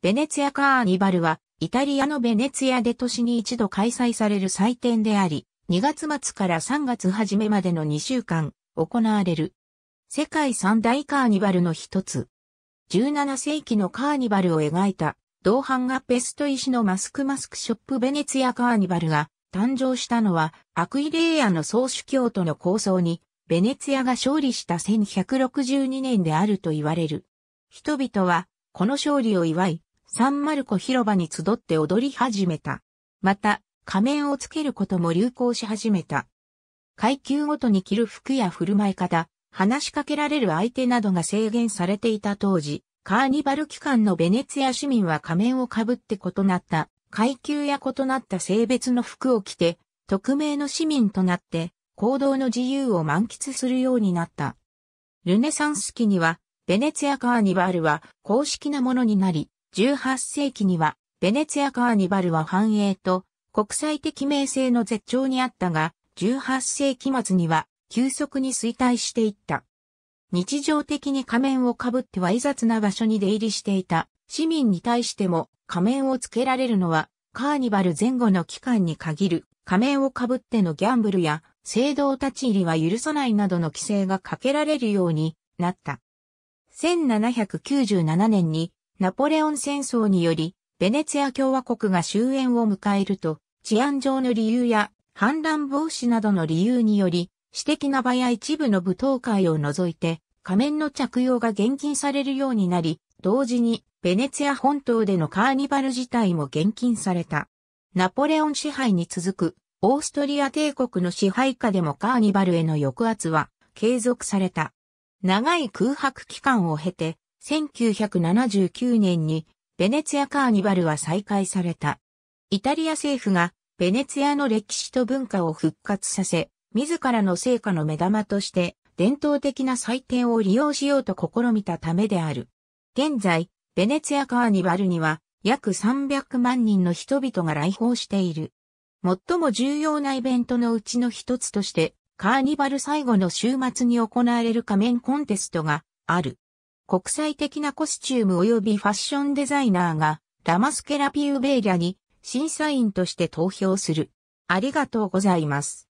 ベネツィアカーニバルは、イタリアのベネツィアで年に一度開催される祭典であり、2月末から3月初めまでの2週間、行われる。世界三大カーニバルの一つ。17世紀のカーニバルを描いた、同版画ペスト石のマスクマスクショップベネツィアカーニバルが誕生したのは、アクイレイアの総主教との構想に、ベネツィアが勝利した1162年であると言われる。人々は、この勝利を祝い、サンマルコ広場に集って踊り始めた。また、仮面をつけることも流行し始めた。階級ごとに着る服や振る舞い方、話しかけられる相手などが制限されていた当時、カーニバル期間のベネツィア市民は仮面をかぶって異なった階級や異なった性別の服を着て、匿名の市民となって行動の自由を満喫するようになった。ルネサンス期には、ベネツィアカーニバルは公式なものになり、18世紀には、ベネツィア・カーニバルは繁栄と国際的名声の絶頂にあったが、18世紀末には急速に衰退していった。日常的に仮面をかぶってはいざつな場所に出入りしていた市民に対しても仮面をつけられるのはカーニバル前後の期間に限る仮面をかぶってのギャンブルや聖堂立ち入りは許さないなどの規制がかけられるようになった。1797年にナポレオン戦争により、ベネツィア共和国が終焉を迎えると、治安上の理由や反乱防止などの理由により、私的な場や一部の舞踏会を除いて、仮面の着用が厳禁されるようになり、同時に、ベネツィア本島でのカーニバル自体も厳禁された。ナポレオン支配に続く、オーストリア帝国の支配下でもカーニバルへの抑圧は継続された。長い空白期間を経て、1979年にベネツィアカーニバルは再開された。イタリア政府がベネツィアの歴史と文化を復活させ、自らの成果の目玉として伝統的な祭典を利用しようと試みたためである。現在、ベネツィアカーニバルには約300万人の人々が来訪している。最も重要なイベントのうちの一つとして、カーニバル最後の週末に行われる仮面コンテストがある。国際的なコスチューム及びファッションデザイナーがラマスケラピューベイリャに審査員として投票する。ありがとうございます。